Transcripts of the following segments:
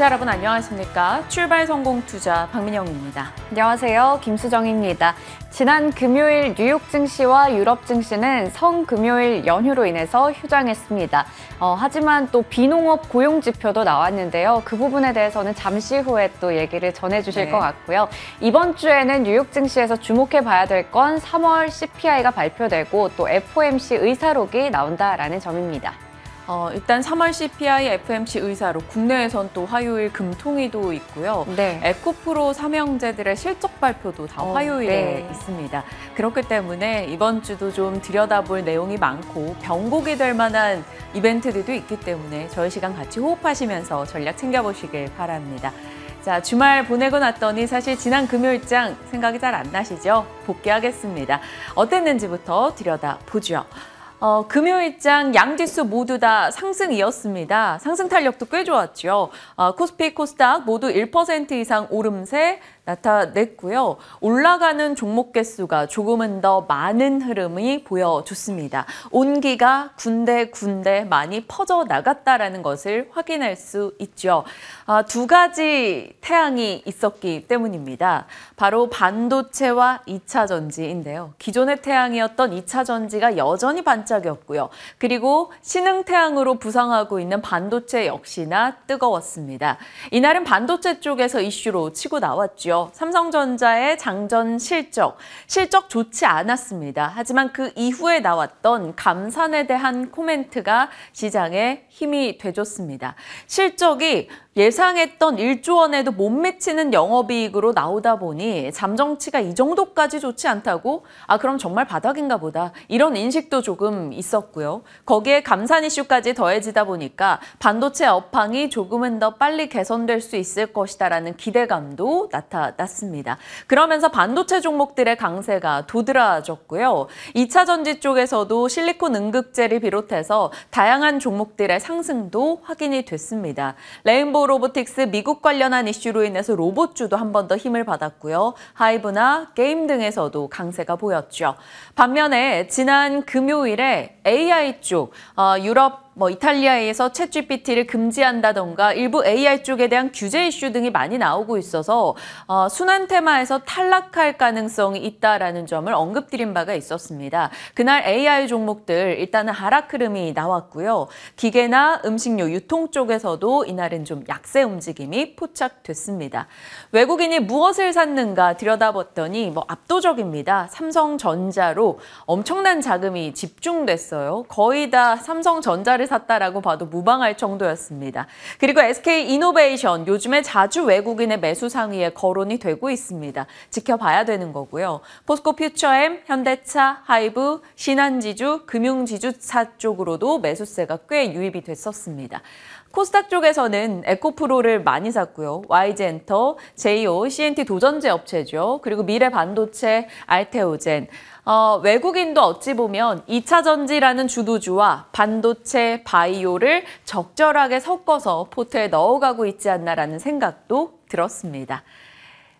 시청자 여러분 안녕하십니까? 출발 성공 투자 박민영입니다. 안녕하세요. 김수정입니다. 지난 금요일 뉴욕 증시와 유럽 증시는 성금요일 연휴로 인해서 휴장했습니다. 어, 하지만 또 비농업 고용 지표도 나왔는데요. 그 부분에 대해서는 잠시 후에 또 얘기를 전해주실 네. 것 같고요. 이번 주에는 뉴욕 증시에서 주목해 봐야 될 건 3월 CPI가 발표되고 또 FOMC 의사록이 나온다라는 점입니다. 어, 일단 3월 CPI FMC 의사로 국내에선 또 화요일 금통위도 있고요. 네. 에코프로 삼형제들의 실적 발표도 다 어, 네. 화요일에 네. 있습니다. 그렇기 때문에 이번 주도 좀 들여다볼 내용이 많고 변곡이 될 만한 이벤트들도 있기 때문에 저희 시간 같이 호흡하시면서 전략 챙겨보시길 바랍니다. 자, 주말 보내고 났더니 사실 지난 금요일장 생각이 잘 안 나시죠? 복귀하겠습니다. 어땠는지부터 들여다보죠. 어, 금요일장 양지수 모두 다 상승이었습니다. 상승 탄력도 꽤 좋았죠. 어, 코스피, 코스닥 모두 1% 이상 오름세, 나타냈고요. 올라가는 종목 개수가 조금은 더 많은 흐름이 보여줬습니다. 온기가 군데군데 많이 퍼져 나갔다라는 것을 확인할 수 있죠. 아, 두 가지 태양이 있었기 때문입니다. 바로 반도체와 2차 전지인데요. 기존의 태양이었던 2차 전지가 여전히 반짝였고요. 그리고 신흥 태양으로 부상하고 있는 반도체 역시나 뜨거웠습니다. 이날은 반도체 쪽에서 이슈로 치고 나왔죠. 삼성전자의 장전 실적, 실적 좋지 않았습니다. 하지만 그 이후에 나왔던 감산에 대한 코멘트가 시장에 힘이 되줬습니다. 실적이 예상했던 1조 원에도 못 미치는 영업이익으로 나오다 보니 잠정치가 이 정도까지 좋지 않다고 아 그럼 정말 바닥인가 보다 이런 인식도 조금 있었고요. 거기에 감산 이슈까지 더해지다 보니까 반도체 업황이 조금은 더 빨리 개선될 수 있을 것이다라는 기대감도 나타났습니다. 그러면서 반도체 종목들의 강세가 도드라졌고요. 2차 전지 쪽에서도 실리콘 응급제를 비롯해서 다양한 종목들의 상승도 확인이 됐습니다. 레인보우 로보틱스 미국 관련한 이슈로 인해서 로봇주도 한 번 더 힘을 받았고요. 하이브나 게임 등에서도 강세가 보였죠. 반면에 지난 금요일에 AI 쪽 어, 유럽 뭐 이탈리아에서 채 GPT를 금지한다던가 일부 AI 쪽에 대한 규제 이슈 등이 많이 나오고 있어서 어, 순환 테마에서 탈락할 가능성이 있다라는 점을 언급드린 바가 있었습니다. 그날 AI 종목들 일단은 하락 흐름이 나왔고요. 기계나 음식료 유통 쪽에서도 이날은 좀 약세 움직임이 포착됐습니다. 외국인이 무엇을 샀는가 들여다봤더니 뭐 압도적입니다. 삼성전자로 엄청난 자금이 집중됐어요. 거의 다 삼성전자를 차를 샀다라고 봐도 무방할 정도였습니다. 그리고 SK 이노베이션 요즘에 자주 외국인의 매수 상위에 거론이 되고 있습니다. 지켜봐야 되는 거고요. 포스코 퓨처엠, 현대차, 하이브, 신한지주, 금융지주사 쪽으로도 매수세가 꽤 유입이 됐었습니다. 코스닥 쪽에서는 에코프로를 많이 샀고요. YG엔터, JO, CNT 도전제 업체죠. 그리고 미래반도체, 알테오젠, 어, 외국인도 어찌 보면 2차 전지라는 주도주와 반도체, 바이오를 적절하게 섞어서 포트에 넣어가고 있지 않나라는 생각도 들었습니다.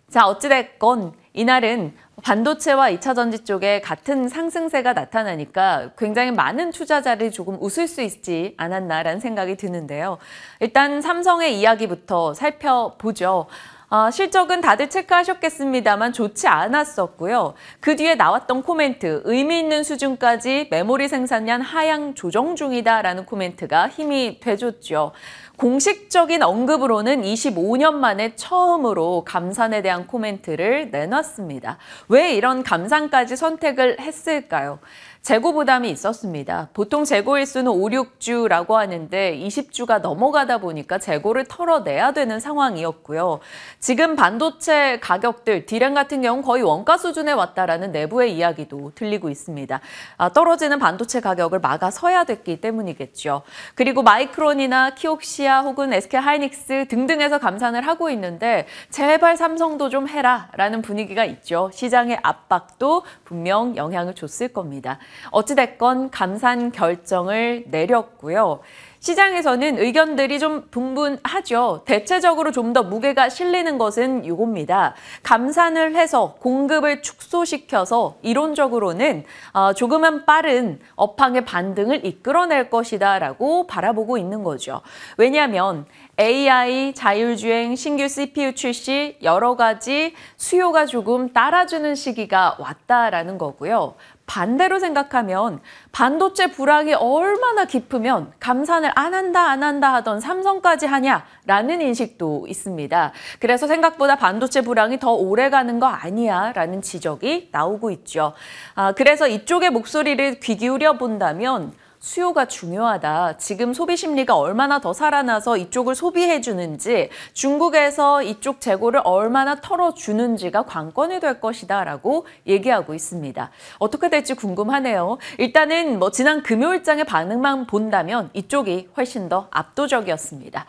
자, 어찌됐건 이날은 반도체와 2차 전지 쪽에 같은 상승세가 나타나니까 굉장히 많은 투자자를 조금 웃을 수 있지 않았나라는 생각이 드는데요. 일단 삼성의 이야기부터 살펴보죠. 아, 실적은 다들 체크하셨겠습니다만 좋지 않았었고요. 그 뒤에 나왔던 코멘트, 의미 있는 수준까지 메모리 생산량 하향 조정 중이다라는 코멘트가 힘이 되줬죠. 공식적인 언급으로는 25년 만에 처음으로 감산에 대한 코멘트를 내놨습니다. 왜 이런 감산까지 선택을 했을까요? 재고 부담이 있었습니다. 보통 재고 일수는 5, 6주라고 하는데 20주가 넘어가다 보니까 재고를 털어내야 되는 상황이었고요. 지금 반도체 가격들, 디램 같은 경우 거의 원가 수준에 왔다라는 내부의 이야기도 들리고 있습니다. 아, 떨어지는 반도체 가격을 막아서야 됐기 때문이겠죠. 그리고 마이크론이나 키옥시아 혹은 SK하이닉스 등등에서 감산을 하고 있는데 제발 삼성도 좀 해라라는 분위기가 있죠. 시장의 압박도 분명 영향을 줬을 겁니다. 어찌됐건 감산 결정을 내렸고요. 시장에서는 의견들이 좀 분분하죠. 대체적으로 좀 더 무게가 실리는 것은 이겁니다. 감산을 해서 공급을 축소시켜서 이론적으로는 어, 조금은 빠른 업황의 반등을 이끌어낼 것이다라고 바라보고 있는 거죠. 왜냐하면 AI, 자율주행, 신규 CPU 출시 여러 가지 수요가 조금 따라주는 시기가 왔다라는 거고요. 반대로 생각하면 반도체 불황이 얼마나 깊으면 감산을 안 한다 안 한다 하던 삼성까지 하냐라는 인식도 있습니다. 그래서 생각보다 반도체 불황이 더 오래 가는 거 아니야라는 지적이 나오고 있죠. 아, 그래서 이쪽의 목소리를 귀 기울여 본다면 수요가 중요하다. 지금 소비 심리가 얼마나 더 살아나서 이쪽을 소비해 주는지 중국에서 이쪽 재고를 얼마나 털어 주는지가 관건이 될 것이다라고 얘기하고 있습니다. 어떻게 될지 궁금하네요. 일단은 뭐 지난 금요일장의 반응만 본다면 이쪽이 훨씬 더 압도적이었습니다.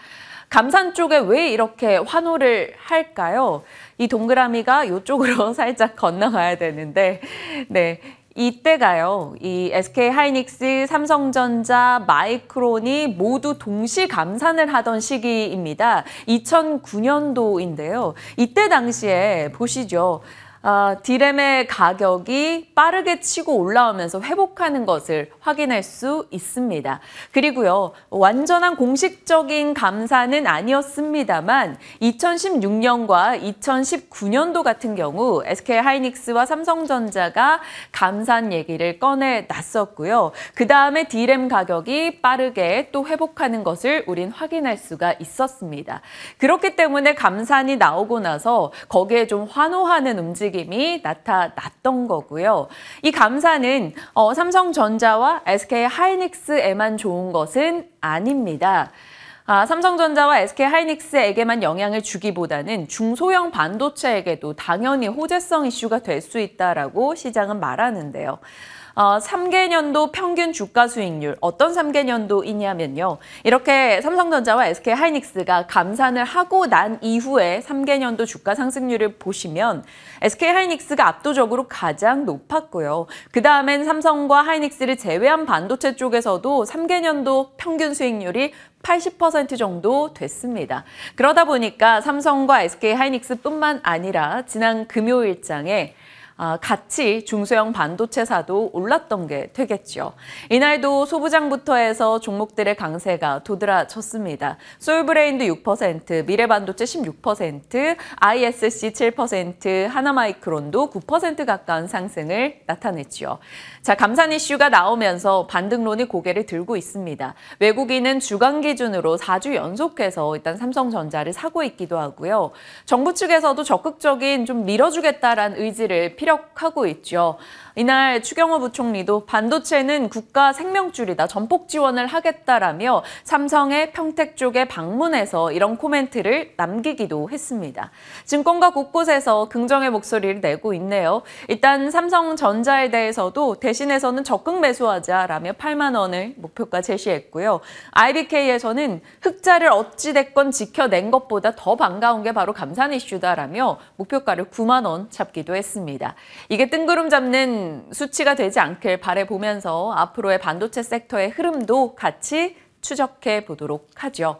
감산 쪽에 왜 이렇게 환호를 할까요? 이 동그라미가 이쪽으로 살짝 건너가야 되는데, 네. 이때가요. 이 SK 하이닉스, 삼성전자, 마이크론이 모두 동시 감산을 하던 시기입니다. 2009년도인데요. 이때 당시에 보시죠. 아, 디램의 가격이 빠르게 치고 올라오면서 회복하는 것을 확인할 수 있습니다. 그리고요, 완전한 공식적인 감사는 아니었습니다만 2016년과 2019년도 같은 경우 SK 하이닉스와 삼성전자가 감산 얘기를 꺼내 놨었고요. 그 다음에 디램 가격이 빠르게 또 회복하는 것을 우린 확인할 수가 있었습니다. 그렇기 때문에 감산이 나오고 나서 거기에 좀 환호하는 움직임 움직임이 나타났던 거고요. 이 감사는 어, 삼성전자와 SK 하이닉스에만 좋은 것은 아닙니다. 아, 삼성전자와 SK 하이닉스에게만 영향을 주기보다는 중소형 반도체에게도 당연히 호재성 이슈가 될 수 있다라고 시장은 말하는데요. 어, 3개년도 평균 주가 수익률 어떤 3개년도이냐면요. 이렇게 삼성전자와 SK하이닉스가 감산을 하고 난 이후에 3개년도 주가 상승률을 보시면 SK하이닉스가 압도적으로 가장 높았고요. 그 다음엔 삼성과 하이닉스를 제외한 반도체 쪽에서도 3개년도 평균 수익률이 80% 정도 됐습니다. 그러다 보니까 삼성과 SK하이닉스뿐만 아니라 지난 금요일장에 아, 같이 중소형 반도체사도 올랐던 게 되겠죠. 이날도 소부장부터 해서 종목들의 강세가 도드라쳤습니다. 솔브레인드 6%, 미래반도체 16%, ISC 7%, 하나마이크론도 9% 가까운 상승을 나타냈지 자, 감산 이슈가 나오면서 반등론이 고개를 들고 있습니다. 외국인은 주간 기준으로 4주 연속해서 일단 삼성전자를 사고 있기도 하고요. 정부 측에서도 적극적인 좀밀어주겠다는 의지를 피력하고 있죠. 이날 추경호 부총리도 반도체는 국가 생명줄이다. 전폭 지원을 하겠다라며 삼성의 평택 쪽에 방문해서 이런 코멘트를 남기기도 했습니다. 증권가 곳곳에서 긍정의 목소리를 내고 있네요. 일단 삼성전자에 대해서도 대신해서는 적극 매수하자라며 8만 원을 목표가 제시했고요. IBK에서는 흑자를 어찌됐건 지켜낸 것보다 더 반가운 게 바로 감산 이슈다라며 목표가를 9만 원 잡기도 했습니다. 이게 뜬구름 잡는 수치가 되지 않길 바래보면서 앞으로의 반도체 섹터의 흐름도 같이 추적해 보도록 하죠.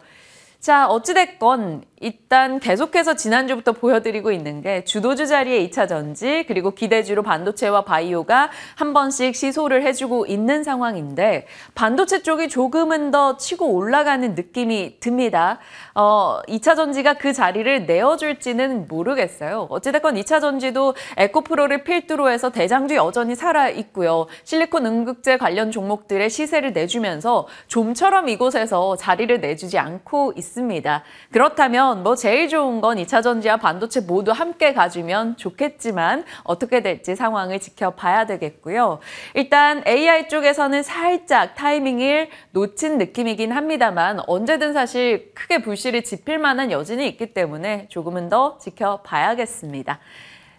자, 어찌됐건 일단 계속해서 지난주부터 보여드리고 있는 게 주도주 자리에 2차 전지 그리고 기대주로 반도체와 바이오가 한 번씩 시소를 해주고 있는 상황인데 반도체 쪽이 조금은 더 치고 올라가는 느낌이 듭니다. 어, 2차 전지가 그 자리를 내어줄지는 모르겠어요. 어찌됐건 2차 전지도 에코프로를 필두로 해서 대장주 여전히 살아있고요. 실리콘 응급제 관련 종목들의 시세를 내주면서 좀처럼 이곳에서 자리를 내주지 않고 있습니다. 그렇다면 가면뭐 제일 좋은 건 2차 전지와 반도체 모두 함께 가지면 좋겠지만 어떻게 될지 상황을 지켜봐야 되겠고요. 일단 AI 쪽에서는 살짝 타이밍을 놓친 느낌이긴 합니다만 언제든 사실 크게 불씨를 지필 만한 여지는 있기 때문에 조금은 더 지켜봐야겠습니다.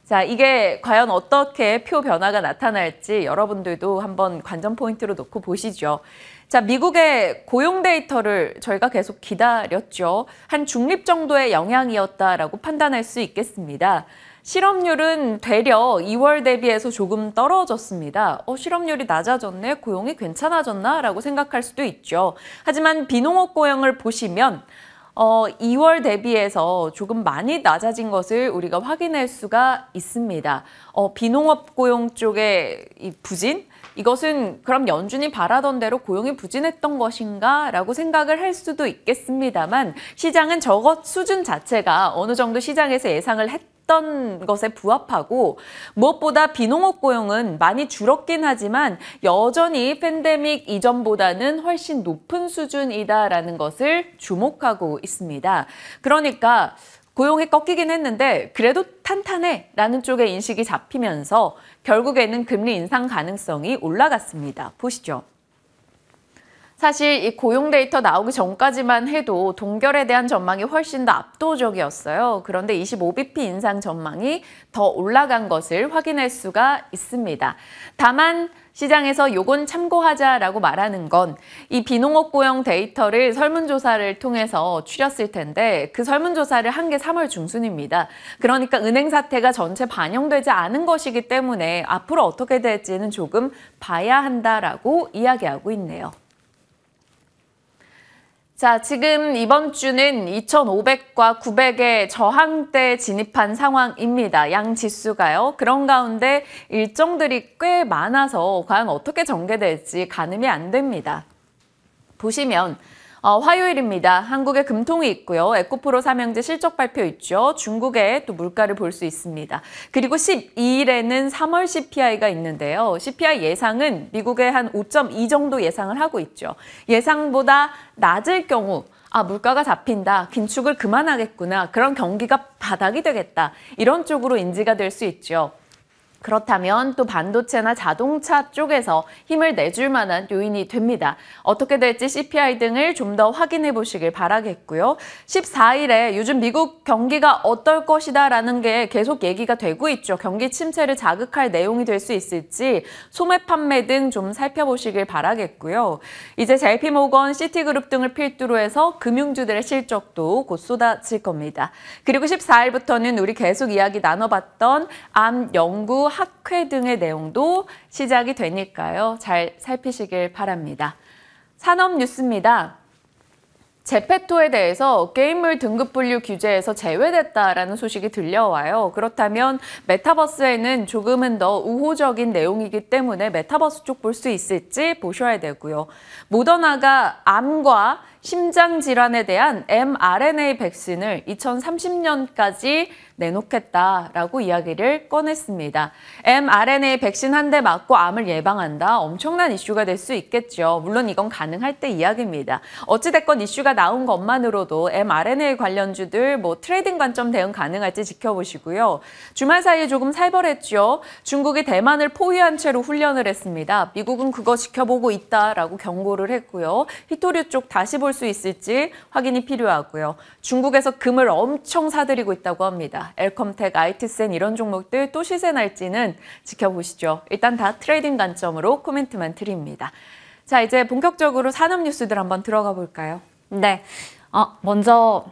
자, 이게 과연 어떻게 표 변화가 나타날지 여러분들도 한번 관전 포인트로 놓고 보시죠. 자, 미국의 고용 데이터를 저희가 계속 기다렸죠. 한 중립 정도의 영향이었다라고 판단할 수 있겠습니다. 실업률은 되려 2월 대비해서 조금 떨어졌습니다. 어, 실업률이 낮아졌네? 고용이 괜찮아졌나? 라고 생각할 수도 있죠. 하지만 비농업 고용을 보시면 어, 2월 대비해서 조금 많이 낮아진 것을 우리가 확인할 수가 있습니다. 어, 비농업 고용 쪽에이 부진? 이것은 그럼 연준이 바라던 대로 고용이 부진했던 것인가 라고 생각을 할 수도 있겠습니다만 시장은 저것 수준 자체가 어느 정도 시장에서 예상을 했 했던 것에 부합하고 무엇보다 비농업 고용은 많이 줄었긴 하지만 여전히 팬데믹 이전보다는 훨씬 높은 수준이다라는 것을 주목하고 있습니다. 그러니까 고용이 꺾이긴 했는데 그래도 탄탄해 라는 쪽의 인식이 잡히면서 결국에는 금리 인상 가능성이 올라갔습니다. 보시죠. 사실 이 고용 데이터 나오기 전까지만 해도 동결에 대한 전망이 훨씬 더 압도적이었어요. 그런데 25bp 인상 전망이 더 올라간 것을 확인할 수가 있습니다. 다만 시장에서 요건 참고하자라고 말하는 건 이 비농업 고용 데이터를 설문조사를 통해서 추렸을 텐데 그 설문조사를 한 게 3월 중순입니다. 그러니까 은행 사태가 전체 반영되지 않은 것이기 때문에 앞으로 어떻게 될지는 조금 봐야 한다라고 이야기하고 있네요. 자, 지금 이번 주는 2,500과 900의 저항대에 진입한 상황입니다. 양 지수가요. 그런 가운데 일정들이 꽤 많아서 과연 어떻게 전개될지 가늠이 안 됩니다. 보시면 어, 화요일입니다. 한국에 금통이 있고요. 에코프로 삼형제 실적 발표 있죠. 중국의 또 물가를 볼 수 있습니다. 그리고 12일에는 3월 CPI가 있는데요. CPI 예상은 미국의 한 5.2 정도 예상을 하고 있죠. 예상보다 낮을 경우 아 물가가 잡힌다 긴축을 그만하겠구나 그런 경기가 바닥이 되겠다 이런 쪽으로 인지가 될 수 있죠. 그렇다면 또 반도체나 자동차 쪽에서 힘을 내줄 만한 요인이 됩니다. 어떻게 될지 CPI 등을 좀 더 확인해 보시길 바라겠고요. 14일에 요즘 미국 경기가 어떨 것이다 라는 게 계속 얘기가 되고 있죠. 경기 침체를 자극할 내용이 될 수 있을지 소매 판매 등 좀 살펴보시길 바라겠고요. 이제 JP 모건, 시티그룹 등을 필두로 해서 금융주들의 실적도 곧 쏟아질 겁니다. 그리고 14일부터는 우리 계속 이야기 나눠봤던 암 연구 학회 등의 내용도 시작이 되니까요. 잘 살피시길 바랍니다. 산업 뉴스입니다. 제페토에 대해서 게임물 등급 분류 규제에서 제외됐다라는 소식이 들려와요. 그렇다면 메타버스에는 조금은 더 우호적인 내용이기 때문에 메타버스 쪽 볼 수 있을지 보셔야 되고요. 모더나가 암과 심장 질환에 대한 mRNA 백신을 2030년까지 내놓겠다라고 이야기를 꺼냈습니다. mRNA 백신 한 대 맞고 암을 예방한다. 엄청난 이슈가 될 수 있겠죠. 물론 이건 가능할 때 이야기입니다. 어찌됐건 이슈가 나온 것만으로도 mRNA 관련주들 뭐 트레이딩 관점 대응 가능할지 지켜보시고요. 주말 사이에 조금 살벌했죠. 중국이 대만을 포위한 채로 훈련을 했습니다. 미국은 그거 지켜보고 있다라고 경고를 했고요. 히토류 쪽 다시 볼 볼수 있을지 확인이 필요하고요. 중국에서 금을 엄청 사들이고 있다고 합니다. 엘컴텍, 아이 t 센 이런 종목들 또 시세 날지는 지켜보시죠. 일단 다 트레이딩 관점으로 코멘트만 드립니다. 자, 이제 본격적으로 산업 뉴스들 한번 들어가 볼까요? 네. 어, 먼저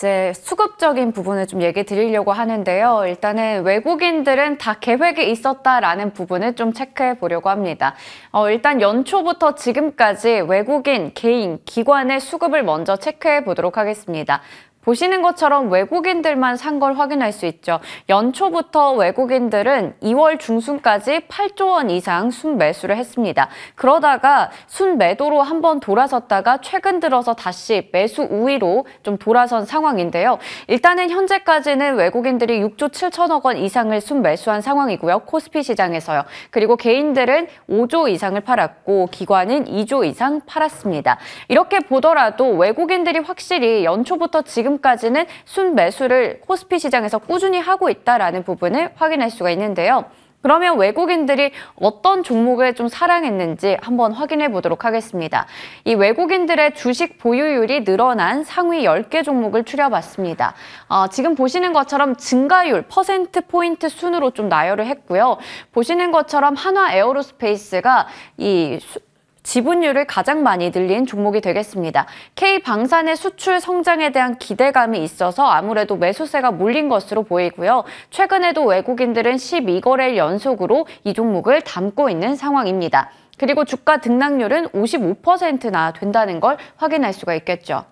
이제 수급적인 부분을 좀 얘기 드리려고 하는데요. 일단은 외국인들은 다 계획이 있었다라는 부분을 좀 체크해 보려고 합니다. 어, 일단 연초부터 지금까지 외국인, 개인, 기관의 수급을 먼저 체크해 보도록 하겠습니다. 보시는 것처럼 외국인들만 산 걸 확인할 수 있죠. 연초부터 외국인들은 2월 중순까지 8조 원 이상 순매수를 했습니다. 그러다가 순매도로 한번 돌아섰다가 최근 들어서 다시 매수 우위로 좀 돌아선 상황인데요. 일단은 현재까지는 외국인들이 6조 7천억 원 이상을 순매수한 상황이고요. 코스피 시장에서요. 그리고 개인들은 5조 이상을 팔았고 기관은 2조 이상 팔았습니다. 이렇게 보더라도 외국인들이 확실히 연초부터 지금 지금까지는 순매수를 코스피 시장에서 꾸준히 하고 있다라는 부분을 확인할 수가 있는데요. 그러면 외국인들이 어떤 종목을 좀 사랑했는지 한번 확인해 보도록 하겠습니다. 이 외국인들의 주식 보유율이 늘어난 상위 10개 종목을 추려봤습니다. 어, 지금 보시는 것처럼 증가율, 퍼센트 포인트 순으로 좀 나열을 했고요. 보시는 것처럼 한화 에어로스페이스가 이 수, 지분율을 가장 많이 늘린 종목이 되겠습니다. K방산의 수출 성장에 대한 기대감이 있어서 아무래도 매수세가 몰린 것으로 보이고요. 최근에도 외국인들은 1 2거래 연속으로 이 종목을 담고 있는 상황입니다. 그리고 주가 등락률은 55%나 된다는 걸 확인할 수가 있겠죠.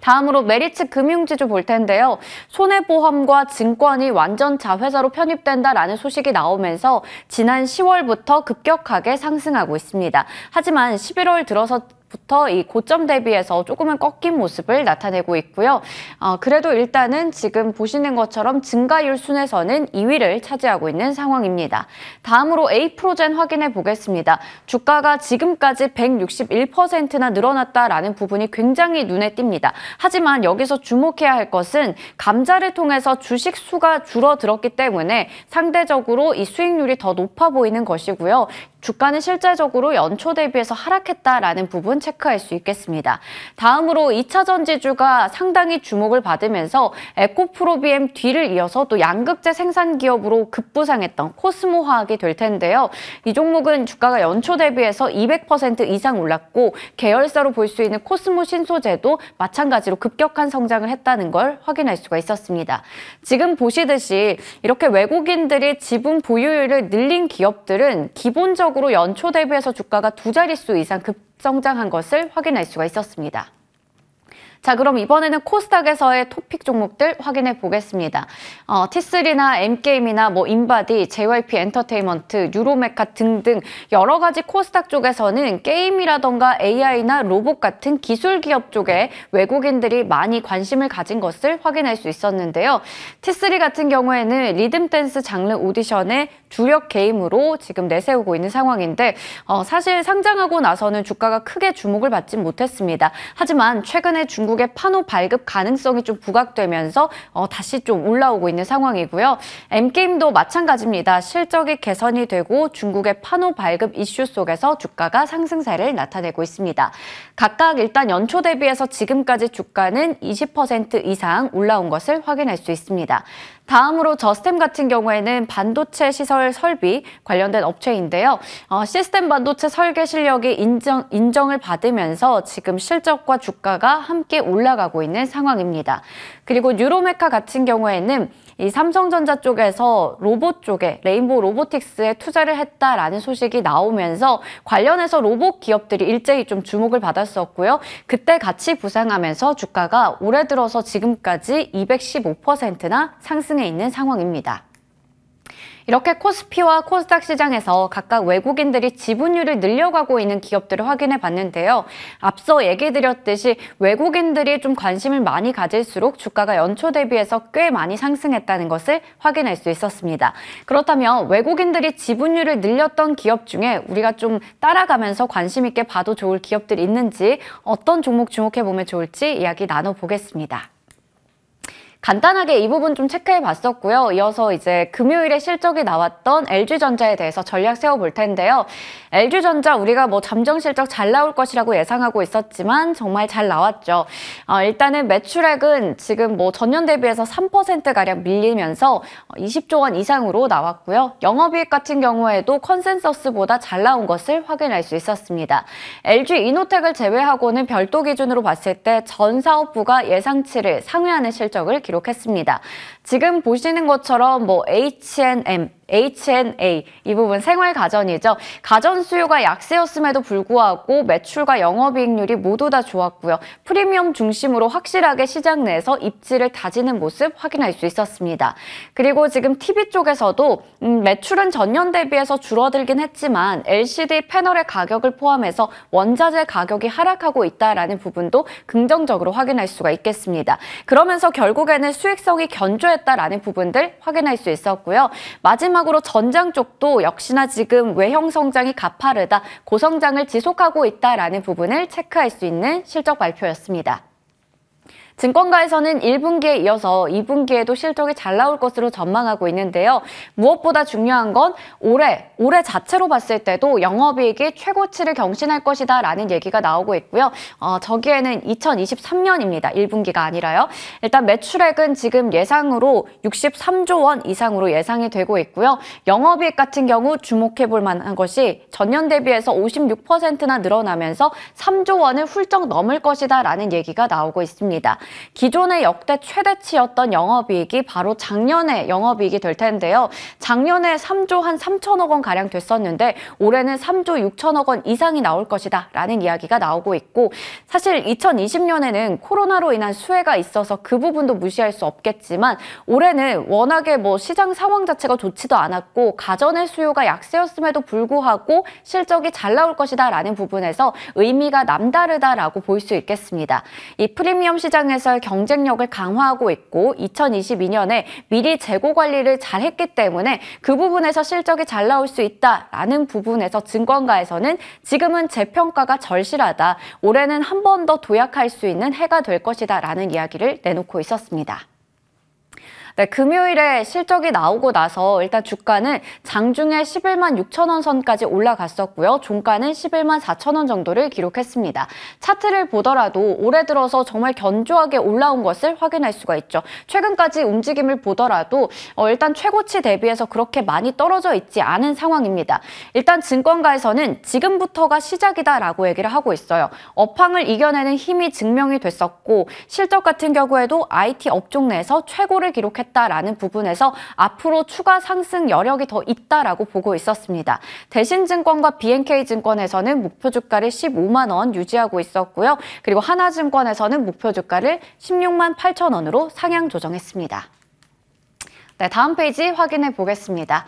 다음으로 메리츠 금융지주 볼 텐데요. 손해보험과 증권이 완전 자회사로 편입된다라는 소식이 나오면서 지난 10월부터 급격하게 상승하고 있습니다. 하지만 11월 들어서 부터 이 고점 대비해서 조금은 꺾인 모습을 나타내고 있고요. 어, 그래도 일단은 지금 보시는 것처럼 증가율 순에서는 2위를 차지하고 있는 상황입니다. 다음으로 A프로젠 확인해 보겠습니다. 주가가 지금까지 161%나 늘어났다라는 부분이 굉장히 눈에 띕니다. 하지만 여기서 주목해야 할 것은 감자를 통해서 주식 수가 줄어들었기 때문에 상대적으로 이 수익률이 더 높아 보이는 것이고요. 주가는 실제적으로 연초 대비해서 하락했다라는 부분 체크할 수 있겠습니다. 다음으로 2차 전지주가 상당히 주목을 받으면서 에코프로비엠 뒤를 이어서 또 양극재 생산 기업으로 급부상했던 코스모화학이 될 텐데요. 이 종목은 주가가 연초 대비해서 200% 이상 올랐고 계열사로 볼 수 있는 코스모 신소재도 마찬가지로 급격한 성장을 했다는 걸 확인할 수가 있었습니다. 지금 보시듯이 이렇게 외국인들이 지분 보유율을 늘린 기업들은 기본적으로 세계적으로 연초 대비해서 주가가 두 자릿수 이상 급성장한 것을 확인할 수가 있었습니다. 자, 그럼 이번에는 코스닥에서의 토픽 종목들 확인해 보겠습니다. 어, T3나 M게임이나 뭐 인바디, JYP 엔터테인먼트, 유로메카 등등 여러 가지 코스닥 쪽에서는 게임이라던가 AI나 로봇 같은 기술 기업 쪽에 외국인들이 많이 관심을 가진 것을 확인할 수 있었는데요. T3 같은 경우에는 리듬댄스 장르 오디션의 주력 게임으로 지금 내세우고 있는 상황인데 어, 사실 상장하고 나서는 주가가 크게 주목을 받진 못했습니다. 하지만 최근에 중국 중국의 판호 발급 가능성이 좀 부각되면서 어, 다시 좀 올라오고 있는 상황이고요. M게임도 마찬가지입니다. 실적이 개선이 되고 중국의 판호 발급 이슈 속에서 주가가 상승세를 나타내고 있습니다. 각각 일단 연초 대비해서 지금까지 주가는 20% 이상 올라온 것을 확인할 수 있습니다. 다음으로 저스템 같은 경우에는 반도체 시설 설비 관련된 업체인데요. 어, 시스템 반도체 설계 실력이 인정, 인정을 받으면서 지금 실적과 주가가 함께 올라가고 있는 상황입니다. 그리고 유로메카 같은 경우에는 이 삼성전자 쪽에서 로봇 쪽에 레인보우 로보틱스에 투자를 했다라는 소식이 나오면서 관련해서 로봇 기업들이 일제히 좀 주목을 받았었고요. 그때 같이 부상하면서 주가가 올해 들어서 지금까지 215%나 상승해 있는 상황입니다. 이렇게 코스피와 코스닥 시장에서 각각 외국인들이 지분율을 늘려가고 있는 기업들을 확인해 봤는데요. 앞서 얘기 드렸듯이 외국인들이 좀 관심을 많이 가질수록 주가가 연초 대비해서 꽤 많이 상승했다는 것을 확인할 수 있었습니다. 그렇다면 외국인들이 지분율을 늘렸던 기업 중에 우리가 좀 따라가면서 관심 있게 봐도 좋을 기업들이 있는지 어떤 종목 주목해 보면 좋을지 이야기 나눠보겠습니다. 간단하게 이 부분 좀 체크해 봤었고요. 이어서 이제 금요일에 실적이 나왔던 LG전자에 대해서 전략 세워 볼 텐데요. LG전자 우리가 뭐 잠정 실적 잘 나올 것이라고 예상하고 있었지만 정말 잘 나왔죠. 어, 일단은 매출액은 지금 뭐 전년 대비해서 3%가량 밀리면서 20조 원 이상으로 나왔고요. 영업이익 같은 경우에도 컨센서스보다 잘 나온 것을 확인할 수 있었습니다. LG 이노텍을 제외하고는 별도 기준으로 봤을 때 전 사업부가 예상치를 상회하는 실적을 기록했습니다. 지금 보시는 것처럼 뭐 H&M, HNA 이 부분 생활 가전이죠. 가전 수요가 약세였음에도 불구하고 매출과 영업이익률이 모두 다 좋았고요. 프리미엄 중심으로 확실하게 시장 내에서 입지를 다지는 모습 확인할 수 있었습니다. 그리고 지금 TV 쪽에서도 음, 매출은 전년 대비해서 줄어들긴 했지만 LCD 패널의 가격을 포함해서 원자재 가격이 하락하고 있다라는 부분도 긍정적으로 확인할 수가 있겠습니다. 그러면서 결국에는 수익성이 견조했 풀렸다라는 부분들 확인할 수 있었고요. 마지막으로 전장 쪽도 역시나 지금 외형 성장이 가파르다, 고성장을 지속하고 있다라는 부분을 체크할 수 있는 실적 발표였습니다. 증권가에서는 1분기에 이어서 2분기에도 실적이 잘 나올 것으로 전망하고 있는데요. 무엇보다 중요한 건 올해, 올해 자체로 봤을 때도 영업이익이 최고치를 경신할 것이다 라는 얘기가 나오고 있고요. 어, 저기에는 2023년입니다. 1분기가 아니라요. 일단 매출액은 지금 예상으로 63조 원 이상으로 예상이 되고 있고요. 영업이익 같은 경우 주목해 볼 만한 것이 전년 대비해서 56%나 늘어나면서 3조 원을 훌쩍 넘을 것이다 라는 얘기가 나오고 있습니다. 기존의 역대 최대치였던 영업이익이 바로 작년에 영업이익이 될 텐데요. 작년에 3조 한 3천억 원 가량 됐었는데 올해는 3조 6천억 원 이상이 나올 것이다 라는 이야기가 나오고 있고 사실 2020년에는 코로나로 인한 수혜가 있어서 그 부분도 무시할 수 없겠지만 올해는 워낙에 뭐 시장 상황 자체가 좋지도 않았고 가전의 수요가 약세였음에도 불구하고 실적이 잘 나올 것이다 라는 부분에서 의미가 남다르다라고 볼 수 있겠습니다. 이 프리미엄 시장에서 건설해설 경쟁력을 강화하고 있고 2022년에 미리 재고 관리를 잘했기 때문에 그 부분에서 실적이 잘 나올 수 있다라는 부분에서 증권가에서는 지금은 재평가가 절실하다. 올해는 한 번 더 도약할 수 있는 해가 될 것이다라는 이야기를 내놓고 있었습니다. 네, 금요일에 실적이 나오고 나서 일단 주가는 장중에 11만 6천 원 선까지 올라갔었고요. 종가는 11만 4천 원 정도를 기록했습니다. 차트를 보더라도 올해 들어서 정말 견조하게 올라온 것을 확인할 수가 있죠. 최근까지 움직임을 보더라도 어, 일단 최고치 대비해서 그렇게 많이 떨어져 있지 않은 상황입니다. 일단 증권가에서는 지금부터가 시작이다라고 얘기를 하고 있어요. 업황을 이겨내는 힘이 증명이 됐었고 실적 같은 경우에도 IT 업종 내에서 최고를 기록했 좋겠다라는 부분에서 앞으로 추가 상승 여력이 더 있다라고 보고 있었습니다. 대신증권과 BNK증권에서는 목표 주가를 15만 원 유지하고 있었고요. 그리고 하나증권에서는 목표 주가를 16만 8천 원으로 상향 조정했습니다. 네, 다음 페이지 확인해 보겠습니다.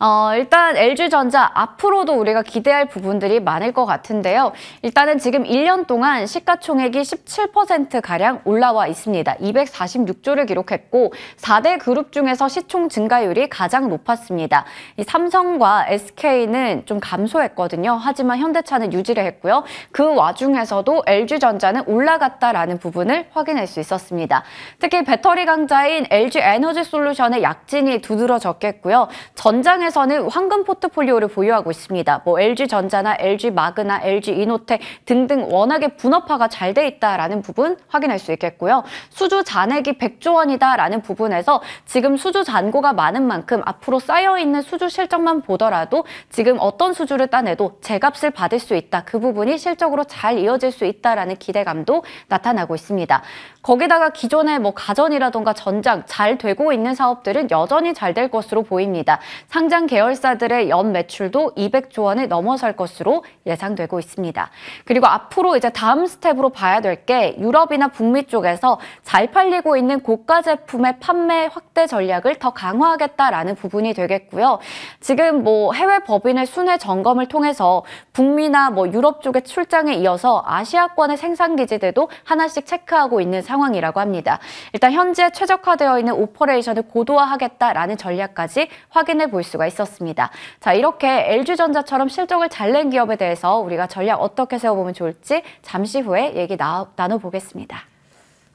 어, 일단 LG전자 앞으로도 우리가 기대할 부분들이 많을 것 같은데요. 일단은 지금 1년 동안 시가총액이 17%가량 올라와 있습니다. 246조를 기록했고 4대 그룹 중에서 시총 증가율이 가장 높았습니다. 이 삼성과 SK는 좀 감소했거든요. 하지만 현대차는 유지를 했고요. 그 와중에서도 LG전자는 올라갔다라는 부분을 확인할 수 있었습니다. 특히 배터리 강자인 LG 에너지 솔루션의 약진이 두드러졌겠고요. 전장에 시에서는 황금 포트폴리오를 보유하고 있습니다. 뭐 LG전자나 LG마그나 LG이노텍 등등 워낙에 분업화가 잘 돼 있다라는 부분 확인할 수 있겠고요. 수주 잔액이 100조 원이다라는 부분에서 지금 수주 잔고가 많은 만큼 앞으로 쌓여있는 수주 실적만 보더라도 지금 어떤 수주를 따내도 제값을 받을 수 있다. 그 부분이 실적으로 잘 이어질 수 있다라는 기대감도 나타나고 있습니다. 거기다가 기존의 뭐 가전이라던가 전장 잘 되고 있는 사업들은 여전히 잘 될 것으로 보입니다. 상장 해당 계열사들의 연 매출도 200조 원에 넘어설 것으로 예상되고 있습니다. 그리고 앞으로 이제 다음 스텝으로 봐야 될 게 유럽이나 북미 쪽에서 잘 팔리고 있는 고가 제품의 판매 확대 전략을 더 강화하겠다라는 부분이 되겠고요. 지금 뭐 해외 법인의 순회 점검을 통해서 북미나 뭐 유럽 쪽의 출장에 이어서 아시아권의 생산 기지들도 하나씩 체크하고 있는 상황이라고 합니다. 일단 현재 최적화되어 있는 오퍼레이션을 고도화하겠다라는 전략까지 확인해 볼 수가 있었습니다. 자, 이렇게 LG전자처럼 실적을 잘 낸 기업에 대해서 우리가 전략 어떻게 세워보면 좋을지 잠시 후에 얘기 나, 나눠보겠습니다.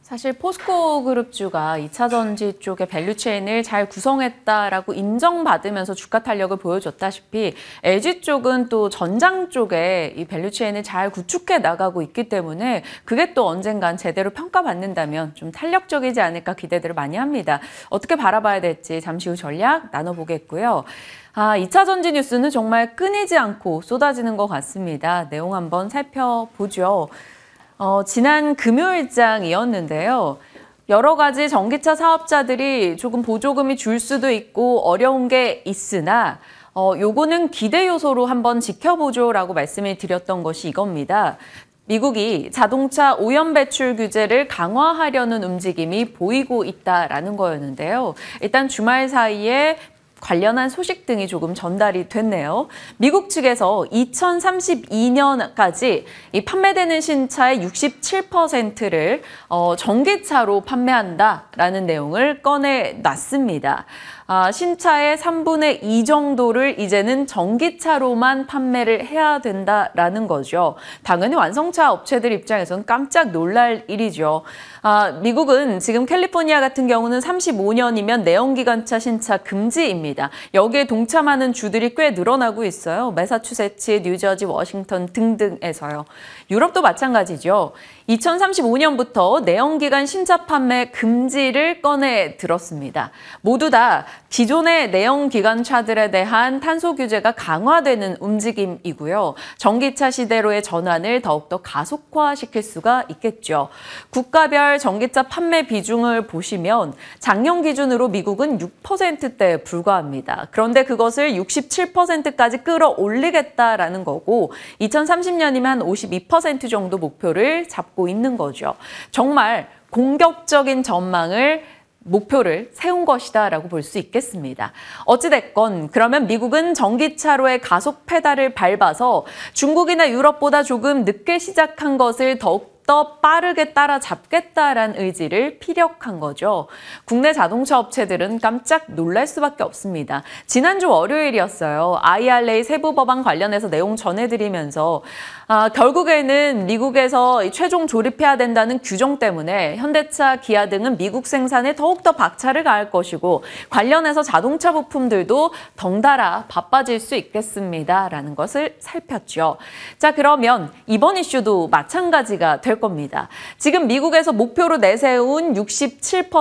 사실 포스코 그룹주가 2차전지 쪽의 밸류체인을 잘 구성했다라고 인정받으면서 주가 탄력을 보여줬다시피 LG 쪽은 또 전장 쪽에 이 밸류체인을 잘 구축해 나가고 있기 때문에 그게 또 언젠간 제대로 평가받는다면 좀 탄력적이지 않을까 기대들을 많이 합니다. 어떻게 바라봐야 될지 잠시 후 전략 나눠보겠고요. 아, 2차 전지 뉴스는 정말 끊이지 않고 쏟아지는 것 같습니다. 내용 한번 살펴보죠. 어, 지난 금요일장이었는데요. 여러 가지 전기차 사업자들이 조금 보조금이 줄 수도 있고 어려운 게 있으나 어, 요거는 기대 요소로 한번 지켜보죠라고 말씀을 드렸던 것이 이겁니다. 미국이 자동차 오염 배출 규제를 강화하려는 움직임이 보이고 있다라는 거였는데요. 일단 주말 사이에 관련한 소식 등이 조금 전달이 됐네요. 미국 측에서 2032년까지 이 판매되는 신차의 67%를 어, 전기차로 판매한다라는 내용을 꺼내놨습니다. 아, 신차의 3분의 2 정도를 이제는 전기차로만 판매를 해야 된다라는 거죠. 당연히 완성차 업체들 입장에선 깜짝 놀랄 일이죠. 아, 미국은 지금 캘리포니아 같은 경우는 35년이면 내연기관차 신차 금지입니다. 여기에 동참하는 주들이 꽤 늘어나고 있어요. 메사추세츠 뉴저지, 워싱턴 등등에서요. 유럽도 마찬가지죠. 2035년부터 내연기관 신차 판매 금지를 꺼내 들었습니다. 모두 다 기존의 내연 기관차들에 대한 탄소 규제가 강화되는 움직임이고요. 전기차 시대로의 전환을 더욱더 가속화시킬 수가 있겠죠. 국가별 전기차 판매 비중을 보시면 작년 기준으로 미국은 6%대에 불과합니다. 그런데 그것을 67%까지 끌어올리겠다라는 거고 2030년이면 한52% 정도 목표를 잡고 있는 거죠. 정말 공격적인 전망을 목표를 세운 것이다라고 볼 수 있겠습니다. 어찌됐건 그러면 미국은 전기차로의 가속 페달을 밟아서 중국이나 유럽보다 조금 늦게 시작한 것을 더욱 더 빠르게 따라잡겠다란 의지를 피력한 거죠. 국내 자동차 업체들은 깜짝 놀랄 수밖에 없습니다. 지난주 월요일이었어요. IRA 세부 법안 관련해서 내용 전해드리면서 아, 결국에는 미국에서 최종 조립해야 된다는 규정 때문에 현대차, 기아 등은 미국 생산에 더욱더 박차를 가할 것이고 관련해서 자동차 부품들도 덩달아 바빠질 수 있겠습니다라는 것을 살폈죠. 자 그러면 이번 이슈도 마찬가지가 될 겁니다. 지금 미국에서 목표로 내세운 67%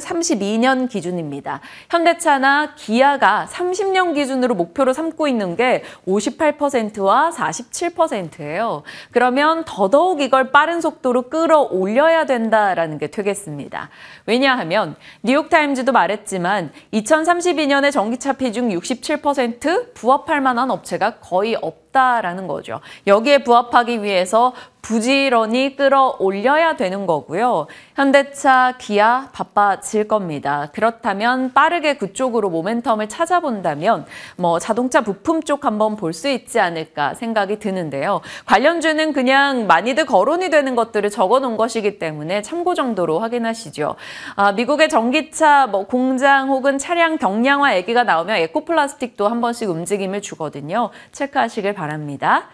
32년 기준입니다. 현대차나 기아가 30년 기준으로 목표로 삼고 있는 게 58%와 47% 거예요. 그러면 더더욱 이걸 빠른 속도로 끌어올려야 된다라는 게 되겠습니다. 왜냐하면 뉴욕타임즈도 말했지만 2032년에 전기차 비중 67%부업할 만한 업체가 거의 없다. 없다라는 거죠. 여기에 부합하기 위해서 부지런히 끌어올려야 되는 거고요. 현대차, 기아 바빠질 겁니다. 그렇다면 빠르게 그쪽으로 모멘텀을 찾아본다면 뭐 자동차 부품 쪽 한번 볼 수 있지 않을까 생각이 드는데요. 관련주는 그냥 많이들 거론이 되는 것들을 적어놓은 것이기 때문에 참고 정도로 확인하시죠. 아, 미국의 전기차 뭐 공장 혹은 차량 경량화 얘기가 나오면 에코플라스틱도 한 번씩 움직임을 주거든요. 체크하시길 바랍니다. 바랍니다.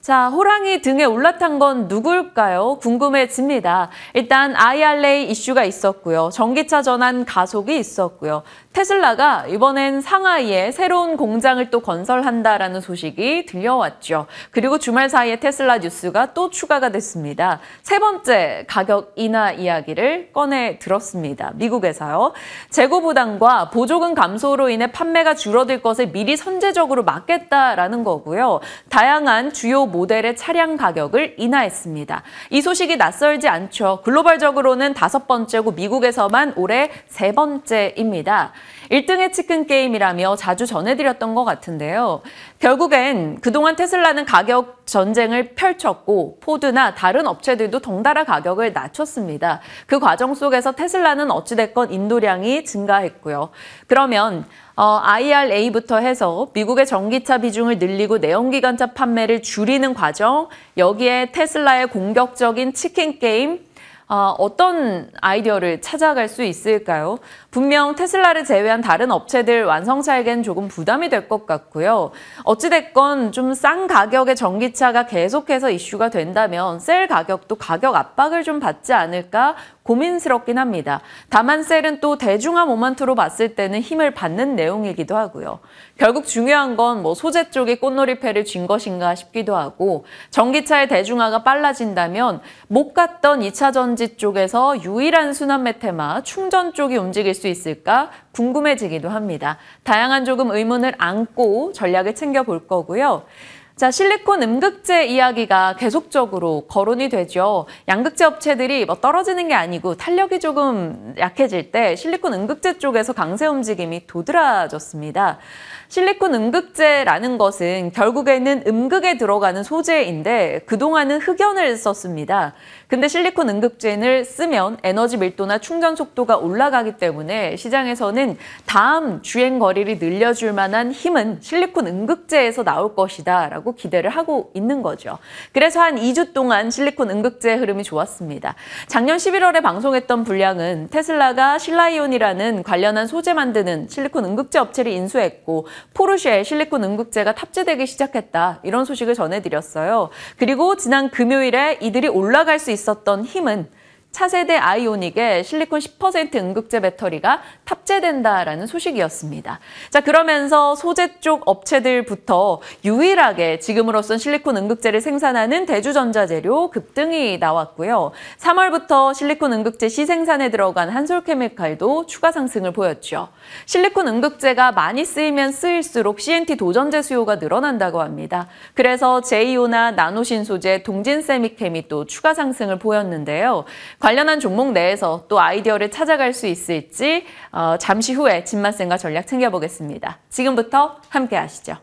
자, 호랑이 등에 올라탄 건 누굴까요? 궁금해집니다. 일단 IRA 이슈가 있었고요. 전기차 전환 가속이 있었고요. 테슬라가 이번엔 상하이에 새로운 공장을 또 건설한다라는 소식이 들려왔죠. 그리고 주말 사이에 테슬라 뉴스가 또 추가가 됐습니다. 세 번째 가격 인하 이야기를 꺼내 들었습니다. 미국에서요. 재고 부담과 보조금 감소로 인해 판매가 줄어들 것을 미리 선제적으로 막겠다라는 거고요. 다양한 주요 모델의 차량 가격을 인하했습니다. 이 소식이 낯설지 않죠. 글로벌적으로는 다섯 번째고 미국에서만 올해 세 번째입니다. 1등의 치킨 게임이라며 자주 전해드렸던 것 같은데요. 결국엔 그동안 테슬라는 가격 전쟁을 펼쳤고 포드나 다른 업체들도 덩달아 가격을 낮췄습니다. 그 과정 속에서 테슬라는 어찌됐건 인도량이 증가했고요. 그러면 어, IRA부터 해서 미국의 전기차 비중을 늘리고 내연기관차 판매를 줄이는 과정, 여기에 테슬라의 공격적인 치킨 게임, 어, 어떤 아이디어를 찾아갈 수 있을까요? 분명 테슬라를 제외한 다른 업체들 완성차에겐 조금 부담이 될 것 같고요. 어찌됐건 좀 싼 가격의 전기차가 계속해서 이슈가 된다면 셀 가격도 가격 압박을 좀 받지 않을까 고민스럽긴 합니다. 다만 셀은 또 대중화 모먼트로 봤을 때는 힘을 받는 내용이기도 하고요. 결국 중요한 건 뭐 소재 쪽이 꽃놀이패를 쥔 것인가 싶기도 하고 전기차의 대중화가 빨라진다면 못 갔던 2차 전지 쪽에서 유일한 순환매 테마 충전 쪽이 움직일 수 있을까 궁금해지기도 합니다. 다양한 조금 의문을 안고 전략을 챙겨볼 거고요. 자, 실리콘 음극재 이야기가 계속적으로 거론이 되죠. 양극재 업체들이 뭐 떨어지는 게 아니고 탄력이 조금 약해질 때 실리콘 음극재 쪽에서 강세 움직임이 도드라졌습니다. 실리콘 음극재라는 것은 결국에는 음극에 들어가는 소재인데 그동안은 흑연을 썼습니다. 근데 실리콘 응급젠을 쓰면 에너지 밀도나 충전 속도가 올라가기 때문에 시장에서는 다음 주행 거리를 늘려줄 만한 힘은 실리콘 응급제에서 나올 것이다 라고 기대를 하고 있는 거죠. 그래서 한 2주 동안 실리콘 응급제 흐름이 좋았습니다. 작년 11월에 방송했던 분량은 테슬라가 실라이온이라는 관련한 소재 만드는 실리콘 응급제 업체를 인수했고 포르쉐 에 실리콘 응급제가 탑재되기 시작했다 이런 소식을 전해드렸어요. 그리고 지난 금요일에 이들이 올라갈 수 있었던 힘은 차세대 아이오닉에 실리콘 10%응극제 배터리가 탑재된다라는 소식이었습니다. 자, 그러면서 소재 쪽 업체들부터 유일하게 지금으로선 실리콘 응극제를 생산하는 대주전자재료 급등이 나왔고요. 3월부터 실리콘 응극제 시생산에 들어간 한솔케미칼도 추가 상승을 보였죠. 실리콘 응극제가 많이 쓰이면 쓰일수록 CNT 도전제 수요가 늘어난다고 합니다. 그래서 제이오나 나노신 소재 동진세미케미또 추가 상승을 보였는데요. 관련한 종목 내에서 또 아이디어를 찾아갈 수 있을지 어, 잠시 후에 진맛쌤과 전략 챙겨보겠습니다. 지금부터 함께 하시죠.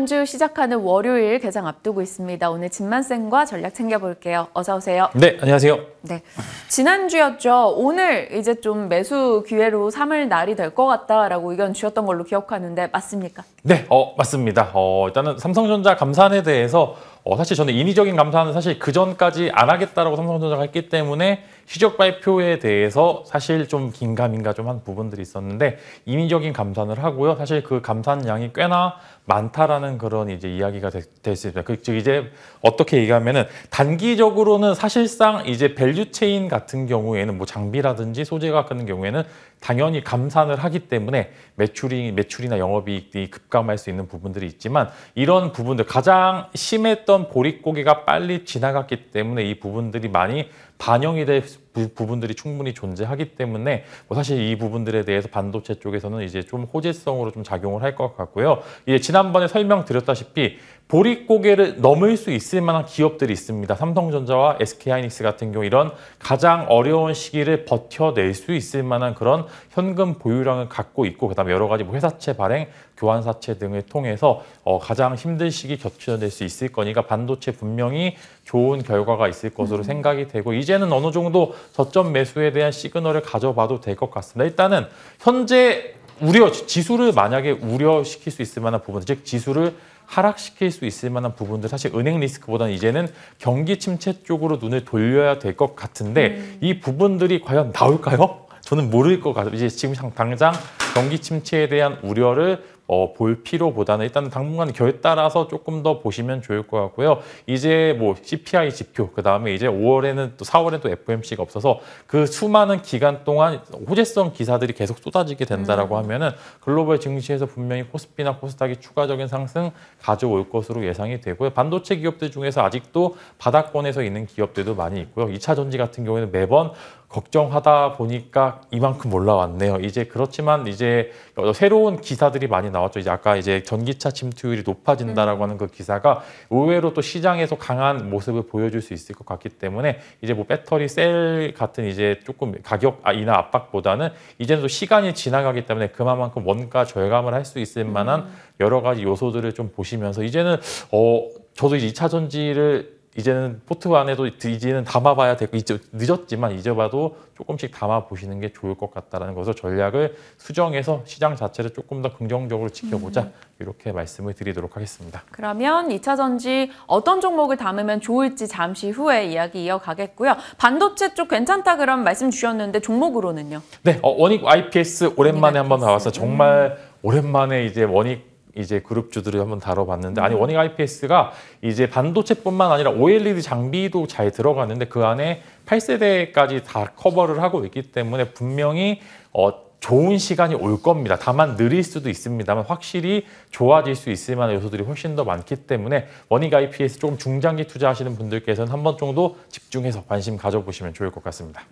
한주 시작하는 월요일 개장 앞두고 있습니다. 오늘 진만쌤과 전략 챙겨볼게요. 어서 오세요. 네, 안녕하세요. 네, 지난주였죠. 오늘 이제 좀 매수 기회로 삼을 날이 될 것 같다라고 의견 주셨던 걸로 기억하는데 맞습니까? 네, 어, 맞습니다. 어, 일단은 삼성전자 감산에 대해서 어, 사실 저는 인위적인 감산은 사실 그 전까지 안 하겠다라고 삼성전자가 했기 때문에 시적 발표에 대해서 사실 좀 긴가민가 좀 한 부분들이 있었는데 인위적인 감산을 하고요. 사실 그 감산량이 꽤나 많다라는 그런 이제 이야기가 됐습니다. 그, 즉 이제 어떻게 얘기하면은 단기적으로는 사실상 이제 밸류 체인 같은 경우에는 뭐 장비라든지 소재 같은 경우에는 당연히 감산을 하기 때문에 매출이 매출이나 영업이익이 급감할 수 있는 부분들이 있지만 이런 부분들 가장 심했던 보릿고개가 빨리 지나갔기 때문에 이 부분들이 많이 반영이 될 부분들이 충분히 존재하기 때문에 뭐 사실 이 부분들에 대해서 반도체 쪽에서는 이제 좀 호재성으로 좀 작용을 할 것 같고요. 이제 지난번에 설명드렸다시피 보릿고개를 넘을 수 있을 만한 기업들이 있습니다. 삼성전자와 SK하이닉스 같은 경우 이런 가장 어려운 시기를 버텨낼 수 있을 만한 그런 현금 보유량을 갖고 있고 그다음에 여러 가지 뭐 회사채 발행 교환사채 등을 통해서 어, 가장 힘든 시기 겹쳐낼 수 있을 거니까 반도체 분명히 좋은 결과가 있을 것으로 음. 생각이 되고 이제는 어느 정도 저점 매수에 대한 시그널을 가져봐도 될 것 같습니다. 일단은 현재 우려 지수를 만약에 우려시킬 수 있을 만한 부분, 즉 지수를 하락시킬 수 있을 만한 부분들 사실 은행 리스크보다는 이제는 경기 침체 쪽으로 눈을 돌려야 될 것 같은데 음. 이 부분들이 과연 나올까요? 저는 모를 것 같아요. 이제 지금 당장 경기 침체에 대한 우려를 어, 볼 필요보다는 일단 당분간 결 따라서 조금 더 보시면 좋을 것 같고요. 이제 뭐 CPI 지표 그 다음에 이제 5월에는 또 4월에 또 FOMC가 없어서 그 수많은 기간 동안 호재성 기사들이 계속 쏟아지게 된다라고 음. 하면은 글로벌 증시에서 분명히 코스피나 코스닥이 추가적인 상승 가져올 것으로 예상이 되고요. 반도체 기업들 중에서 아직도 바닥권에서 있는 기업들도 많이 있고요. 2차 전지 같은 경우에는 매번 걱정하다 보니까 이만큼 올라왔네요. 이제 그렇지만 이제 새로운 기사들이 많이 나왔죠. 이제 아까 이제 전기차 침투율이 높아진다라고 음. 하는 그 기사가 의외로 또 시장에서 강한 모습을 보여줄 수 있을 것 같기 때문에 이제 뭐 배터리 셀 같은 이제 조금 가격 아, 인하 압박보다는 이제는 또 시간이 지나가기 때문에 그만큼 원가 절감을 할 수 있을 만한 음. 여러 가지 요소들을 좀 보시면서 이제는 어 저도 이제 2차 전지를 이제는 포트 안에도 이제는 담아봐야 되고 이제 늦었지만 이제 봐도 조금씩 담아 보시는 게 좋을 것 같다라는 것을 전략을 수정해서 시장 자체를 조금 더 긍정적으로 지켜보자 음. 이렇게 말씀을 드리도록 하겠습니다. 그러면 2차 전지 어떤 종목을 담으면 좋을지 잠시 후에 이야기 이어가겠고요. 반도체 쪽 괜찮다 그런 말씀 주셨는데 종목으로는요? 네, 어, 원익 IPS 오랜만에 IPS. 한번 나와서 정말 음. 오랜만에 이제 원익 이제 그룹주들을 한번 다뤄봤는데 아니 원익 음. IPS가 이제 반도체뿐만 아니라 OLED 장비도 잘 들어갔는데 그 안에 8세대까지 다 커버를 하고 있기 때문에 분명히 어, 좋은 시간이 올 겁니다. 다만 느릴 수도 있습니다만 확실히 좋아질 수 있을 만한 요소들이 훨씬 더 많기 때문에 원익 IPS 조금 중장기 투자하시는 분들께서는 한 번 정도 집중해서 관심 가져보시면 좋을 것 같습니다.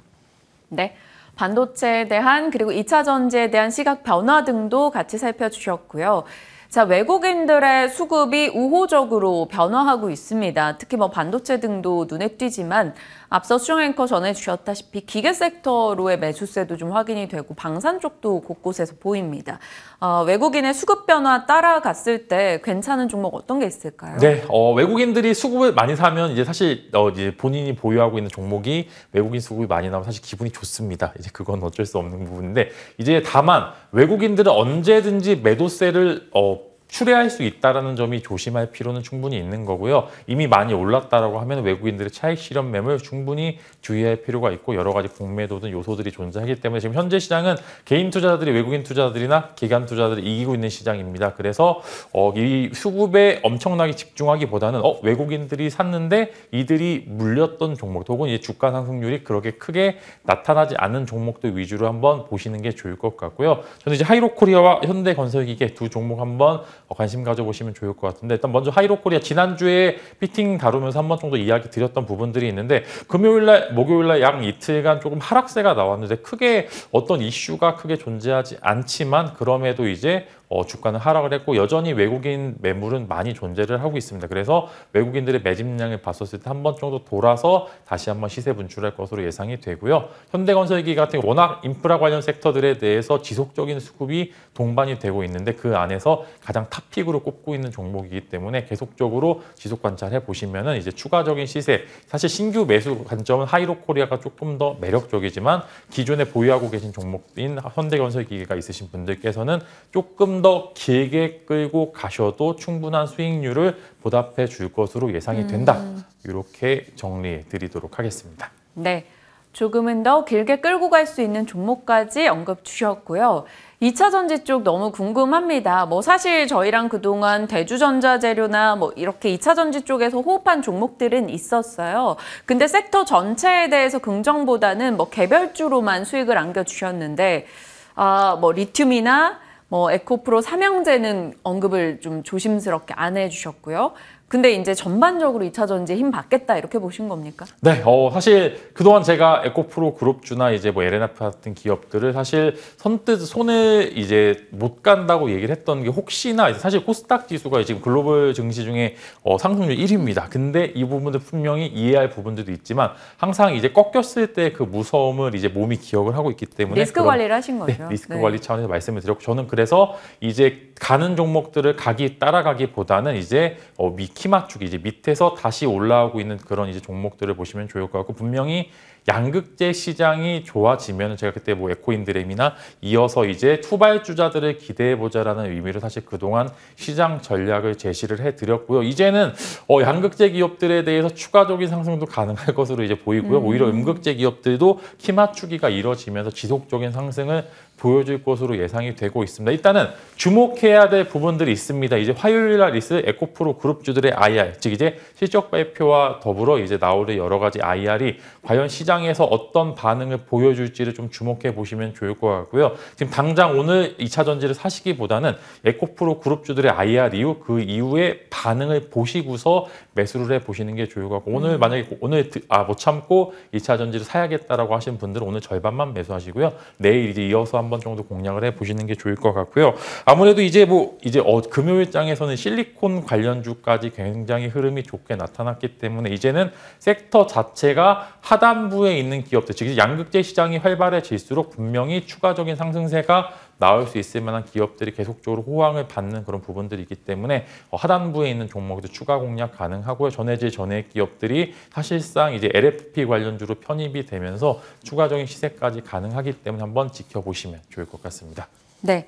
네. 반도체에 대한 그리고 이차 전지에 대한 시각 변화 등도 같이 살펴주셨고요. 자, 외국인들의 수급이 우호적으로 변화하고 있습니다. 특히 뭐 반도체 등도 눈에 띄지만 앞서 수정 앵커 전해주셨다시피 기계 섹터로의 매수세도 좀 확인이 되고 방산 쪽도 곳곳에서 보입니다. 어, 외국인의 수급 변화 따라갔을 때 괜찮은 종목 어떤 게 있을까요? 네, 어, 외국인들이 수급을 많이 사면 이제 사실 어, 이제 본인이 보유하고 있는 종목이 외국인 수급이 많이 나오면 사실 기분이 좋습니다. 이제 그건 어쩔 수 없는 부분인데 이제 다만 외국인들은 언제든지 매도세를 어, 출애할 수 있다라는 점이 조심할 필요는 충분히 있는 거고요. 이미 많이 올랐다라고 하면 외국인들의 차익 실현 매물 충분히 주의할 필요가 있고 여러 가지 공매도 등 요소들이 존재하기 때문에 지금 현재 시장은 개인 투자자들이 외국인 투자자들이나 기관 투자자들이 이기고 있는 시장입니다. 그래서 어, 이 수급에 엄청나게 집중하기보다는 어, 외국인들이 샀는데 이들이 물렸던 종목 혹은 이 주가 상승률이 그렇게 크게 나타나지 않는 종목들 위주로 한번 보시는 게 좋을 것 같고요. 저는 이제 하이로코리아와 현대건설기계 두 종목 한번 어, 관심 가져보시면 좋을 것 같은데 일단 먼저 하이로코리아 지난주에 피팅 다루면서 한 번 정도 이야기 드렸던 부분들이 있는데 금요일날 목요일날 약 이틀간 조금 하락세가 나왔는데 크게 어떤 이슈가 크게 존재하지 않지만 그럼에도 이제 어, 주가는 하락을 했고 여전히 외국인 매물은 많이 존재를 하고 있습니다. 그래서 외국인들의 매집량을 봤었을 때 한 번 정도 돌아서 다시 한번 시세 분출할 것으로 예상이 되고요. 현대건설기 같은 워낙 인프라 관련 섹터들에 대해서 지속적인 수급이 동반이 되고 있는데 그 안에서 가장 탑픽으로 꼽고 있는 종목이기 때문에 계속적으로 지속 관찰해 보시면은 이제 추가적인 시세 사실 신규 매수 관점은 하이로코리아가 조금 더 매력적이지만 기존에 보유하고 계신 종목인 현대건설기가 있으신 분들께서는 조금 좀더 길게 끌고 가셔도 충분한 수익률을 보답해 줄 것으로 예상이 음. 된다. 음. 이렇게 정리해 드리도록 하겠습니다. 네. 조금은 더 길게 끌고 갈 수 있는 종목까지 언급 주셨고요. 2차 전지 쪽 너무 궁금합니다. 뭐 사실 저희랑 그동안 대주전자재료나 뭐 이렇게 2차 전지 쪽에서 호흡한 종목들은 있었어요. 근데 섹터 전체에 대해서 긍정보다는 뭐 개별주로만 수익을 안겨주셨는데, 아, 뭐 리튬이나 뭐 에코프로 삼형제는 언급을 좀 조심스럽게 안 해주셨고요. 근데 이제 전반적으로 2차전지에 힘 받겠다 이렇게 보신 겁니까? 네, 어, 사실 그동안 제가 에코프로 그룹주나 이제 뭐 LNF 같은 기업들을 사실 선뜻 손에 이제 못 간다고 얘기를 했던 게 혹시나 사실 코스닥 지수가 지금 글로벌 증시 중에 어, 상승률 1위입니다. 근데 이 부분도 분명히 이해할 부분들도 있지만 항상 이제 꺾였을 때 그 무서움을 이제 몸이 기억을 하고 있기 때문에 리스크 그런, 관리를 하신 네, 거죠. 네, 리스크 네. 관리 차원에서 말씀을 드렸고 저는 그래서 이제 가는 종목들을 각이 따라가기보다는 이제 어, 미키 맞추기 이제 밑에서 다시 올라오고 있는 그런 이제 종목들을 보시면 좋을 것 같고 분명히 양극재 시장이 좋아지면 제가 그때 뭐 에코인드램이나 이어서 이제 투발주자들을 기대해보자라는 의미로 사실 그동안 시장 전략을 제시를 해드렸고요. 이제는 어, 양극재 기업들에 대해서 추가적인 상승도 가능할 것으로 이제 보이고요. 음. 오히려 음극재 기업들도 키맞추기가 이뤄지면서 지속적인 상승을 보여줄 것으로 예상이 되고 있습니다. 일단은 주목해야 될 부분들이 있습니다. 이제 화요일 날 있을 에코프로 그룹주들의 IR, 즉 이제 실적 발표와 더불어 이제 나올 여러 가지 IR이 과연 시장에서 어떤 반응을 보여줄지를 좀 주목해 보시면 좋을 것 같고요. 지금 당장 오늘 2차 전지를 사시기보다는 에코프로 그룹주들의 IR 이후 그 이후에 반응을 보시고서 매수를 해 보시는 게 좋을 것 같고 오늘 음. 만약에 오늘 아 못 참고 2차 전지를 사야겠다라고 하신 분들은 오늘 절반만 매수하시고요. 내일 이제 이어서 한번 한번 정도 공략을 해 보시는 게 좋을 것 같고요. 아무래도 이제 뭐 이제 어, 금요일장에서는 실리콘 관련주까지 굉장히 흐름이 좋게 나타났기 때문에 이제는 섹터 자체가 하단부에 있는 기업들, 즉 양극재 시장이 활발해질수록 분명히 추가적인 상승세가 나올 수 있을 만한 기업들이 계속적으로 호황을 받는 그런 부분들이 있기 때문에 어, 하단부에 있는 종목도 에 추가 공략 가능하고요. 전해질 전액 기업들이 사실상 이제 LFP 관련주로 편입이 되면서 추가적인 시세까지 가능하기 때문에 한번 지켜보시면 좋을 것 같습니다. 네.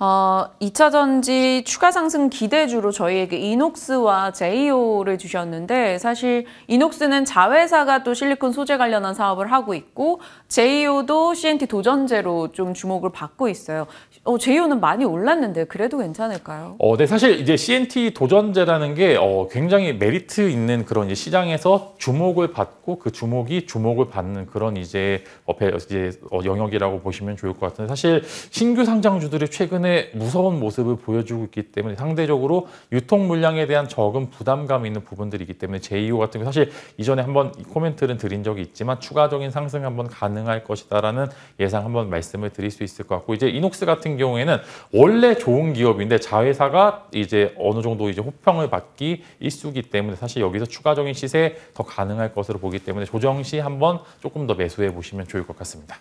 어, 2차 전지 추가 상승 기대주로 저희에게 이녹스와 제이오를 주셨는데 사실 이녹스는 자회사가 또 실리콘 소재 관련한 사업을 하고 있고 제이오도 CNT 도전제로 좀 주목을 받고 있어요. 어, 제이오는 많이 올랐는데 그래도 괜찮을까요? 어, 네 사실 이제 CNT 도전제라는 게 어, 굉장히 메리트 있는 그런 이제 시장에서 주목을 받고 그 주목이 주목을 받는 그런 이제, 어, 이제 어, 영역이라고 보시면 좋을 것 같은데 사실 신규 상장주들이 최근에 자신의 무서운 모습을 보여주고 있기 때문에 상대적으로 유통 물량에 대한 적은 부담감이 있는 부분들이기 때문에 제2호 같은 게 사실 이전에 한번 코멘트를 드린 적이 있지만 추가적인 상승 한번 가능할 것이다라는 예상 한번 말씀을 드릴 수 있을 것 같고 이제 이녹스 같은 경우에는 원래 좋은 기업인데 자회사가 이제 어느 정도 이제 호평을 받기 일수기 때문에 사실 여기서 추가적인 시세 더 가능할 것으로 보기 때문에 조정 시 한번 조금 더 매수해 보시면 좋을 것 같습니다.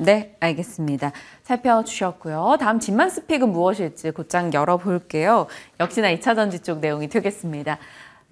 네, 알겠습니다. 살펴주셨고요. 다음 진만 스픽은 무엇일지 곧장 열어볼게요. 역시나 2차전지 쪽 내용이 되겠습니다.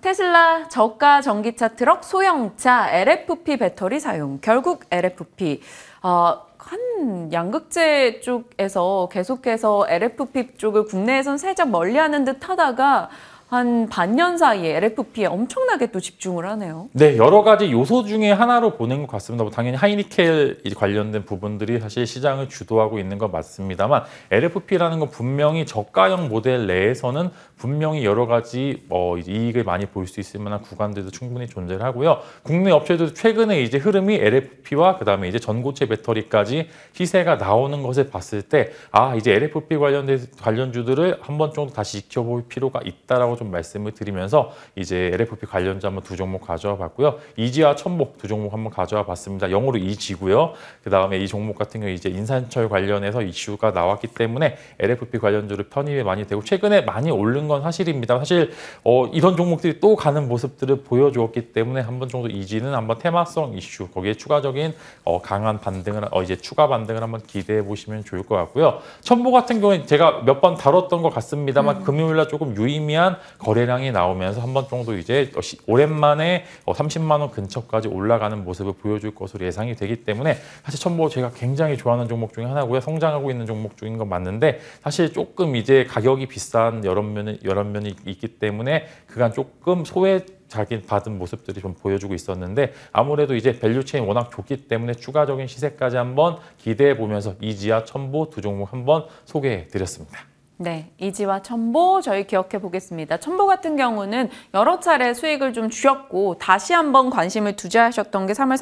테슬라 저가 전기차 트럭 소형차 LFP 배터리 사용 결국 LFP 어, 한 양극재 쪽에서 계속해서 LFP 쪽을 국내에선 살짝 멀리하는 듯 하다가 한 반년 사이에 LFP에 엄청나게 또 집중을 하네요. 네, 여러 가지 요소 중에 하나로 보는 것 같습니다. 뭐 당연히 하이니켈 관련된 부분들이 사실 시장을 주도하고 있는 것 맞습니다만 LFP라는 건 분명히 저가형 모델 내에서는 분명히 여러 가지 뭐 이익을 많이 볼 수 있을 만한 구간들도 충분히 존재를 하고요. 국내 업체들도 최근에 이제 흐름이 LFP와 그다음에 이제 전고체 배터리까지 시세가 나오는 것을 봤을 때 아, 이제 LFP 관련된 관련주들을 한 번 정도 다시 지켜볼 필요가 있다라고 좀 말씀을 드리면서 이제 LFP 관련자 한번 두 종목 가져와 봤고요. 이지와 천복두 종목 한번 가져와 봤습니다. 영어로 이지고요. 그 다음에 이 종목 같은 경우 이제 인산철 관련해서 이슈가 나왔기 때문에 LFP 관련주로 편입이 많이 되고 최근에 많이 오른 건 사실입니다. 사실 어, 이런 종목들이 또 가는 모습들을 보여주었기 때문에 한 번 정도 이지는 한번 테마성 이슈 거기에 추가적인 어, 강한 반등을 어, 이제 추가 반등을 한번 기대해 보시면 좋을 것 같고요. 천보 같은 경우는 제가 몇 번 다뤘던 것 같습니다만 음. 금요일날 조금 유의미한 거래량이 나오면서 한 번 정도 이제 어, 오랜만에 30만 어, 원 근처까지 올라가는 모습을 보여줄 것으로 예상이 되기 때문에 사실 첨보 뭐 제가 굉장히 좋아하는 종목 중에 하나고요. 성장하고 있는 종목 중인 건 맞는데 사실 조금 이제 가격이 비싼 여러 면이 여러 면이 있기 때문에 그간 조금 소외 자기 받은 모습들이 좀 보여주고 있었는데 아무래도 이제 밸류체인 워낙 좋기 때문에 추가적인 시세까지 한번 기대해 보면서 이지아 첨보 두 종목 한번 소개해 드렸습니다. 네, 이지와 첨보 저희 기억해 보겠습니다. 첨보 같은 경우는 여러 차례 수익을 좀 줄였고 다시 한번 관심을 투자하셨던 게 3월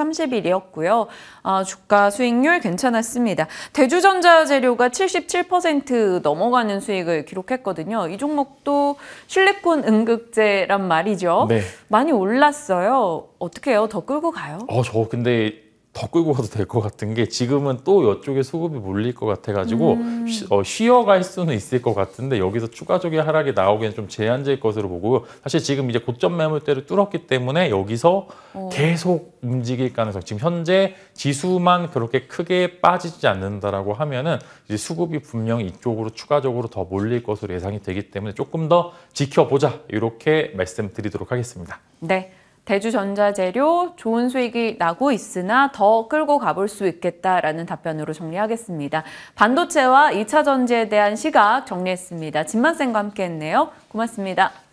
30일이었고요. 아, 어, 주가 수익률 괜찮았습니다. 대주전자재료가 77% 넘어가는 수익을 기록했거든요. 이 종목도 실리콘 응급제란 말이죠. 네. 많이 올랐어요. 어떻게 해요? 더 끌고 가요? 어, 저 근데 더 끌고 가도 될 것 같은 게 지금은 또 이쪽에 수급이 몰릴 것 같아가지고 음. 쉬, 어, 쉬어갈 수는 있을 것 같은데 여기서 추가적인 하락이 나오기는좀 제한제일 것으로 보고요. 사실 지금 이제 고점 매물대를 뚫었기 때문에 여기서 어. 계속 움직일 가능성. 지금 현재 지수만 그렇게 크게 빠지지 않는다라고 하면은 이제 수급이 분명히 이쪽으로 추가적으로 더 몰릴 것으로 예상이 되기 때문에 조금 더 지켜보자 이렇게 말씀드리도록 하겠습니다. 네. 대주전자재료 좋은 수익이 나고 있으나 더 끌고 가볼 수 있겠다라는 답변으로 정리하겠습니다. 반도체와 2차 전지에 대한 시각 정리했습니다. 진만쌤과 함께했네요. 고맙습니다.